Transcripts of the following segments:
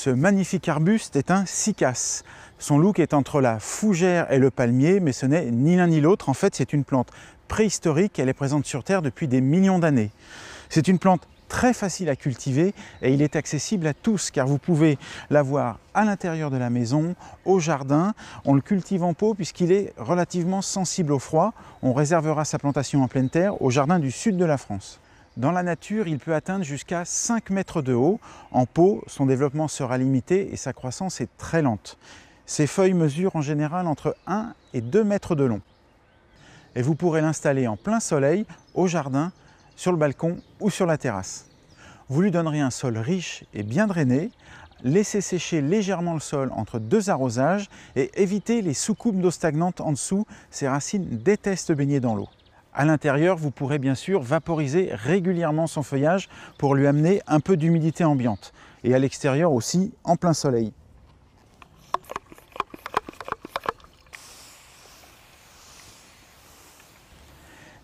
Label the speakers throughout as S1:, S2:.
S1: Ce magnifique arbuste est un cycas. Son look est entre la fougère et le palmier, mais ce n'est ni l'un ni l'autre. En fait, c'est une plante préhistorique. Elle est présente sur Terre depuis des millions d'années. C'est une plante très facile à cultiver et il est accessible à tous car vous pouvez l'avoir à l'intérieur de la maison, au jardin. On le cultive en pot puisqu'il est relativement sensible au froid. On réservera sa plantation en pleine terre au jardin du sud de la France. Dans la nature, il peut atteindre jusqu'à 5 mètres de haut. En pot, son développement sera limité et sa croissance est très lente. Ses feuilles mesurent en général entre 1 et 2 mètres de long. Et vous pourrez l'installer en plein soleil, au jardin, sur le balcon ou sur la terrasse. Vous lui donnerez un sol riche et bien drainé, laissez sécher légèrement le sol entre deux arrosages et évitez les soucoupes d'eau stagnante en dessous, ses racines détestent baigner dans l'eau. À l'intérieur, vous pourrez bien sûr vaporiser régulièrement son feuillage pour lui amener un peu d'humidité ambiante. Et à l'extérieur aussi, en plein soleil.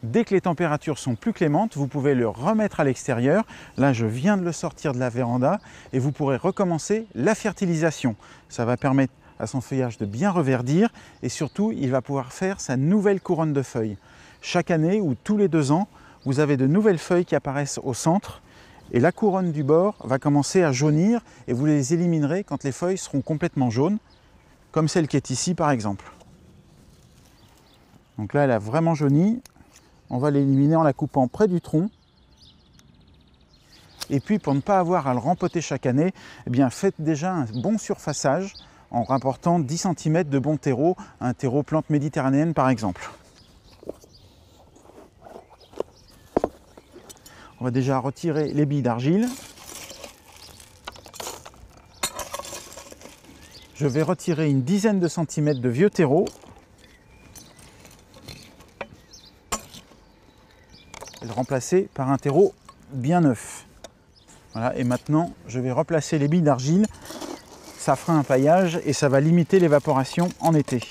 S1: Dès que les températures sont plus clémentes, vous pouvez le remettre à l'extérieur. Là, je viens de le sortir de la véranda et vous pourrez recommencer la fertilisation. Ça va permettre à son feuillage de bien reverdir et surtout, il va pouvoir faire sa nouvelle couronne de feuilles chaque année ou tous les deux ans, vous avez de nouvelles feuilles qui apparaissent au centre et la couronne du bord va commencer à jaunir et vous les éliminerez quand les feuilles seront complètement jaunes, comme celle qui est ici par exemple. Donc là, elle a vraiment jauni. On va l'éliminer en la coupant près du tronc. Et puis, pour ne pas avoir à le rempoter chaque année, eh bien, faites déjà un bon surfaçage en rapportant 10 cm de bon terreau, un terreau plante méditerranéenne par exemple. On va déjà retirer les billes d'argile. Je vais retirer une dizaine de centimètres de vieux terreau. Et le remplacer par un terreau bien neuf. Voilà, et maintenant je vais replacer les billes d'argile. Ça fera un paillage et ça va limiter l'évaporation en été.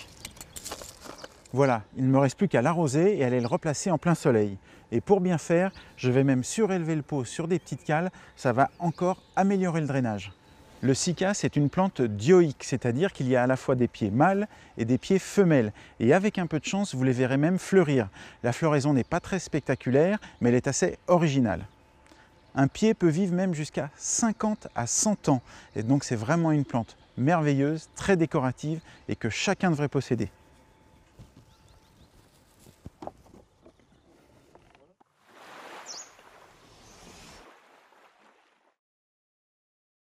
S1: Voilà, il ne me reste plus qu'à l'arroser et aller le replacer en plein soleil. Et pour bien faire, je vais même surélever le pot sur des petites cales, ça va encore améliorer le drainage. Le cica, c'est une plante dioïque, c'est-à-dire qu'il y a à la fois des pieds mâles et des pieds femelles. Et avec un peu de chance, vous les verrez même fleurir. La floraison n'est pas très spectaculaire, mais elle est assez originale. Un pied peut vivre même jusqu'à 50 à 100 ans. Et donc c'est vraiment une plante merveilleuse, très décorative et que chacun devrait posséder.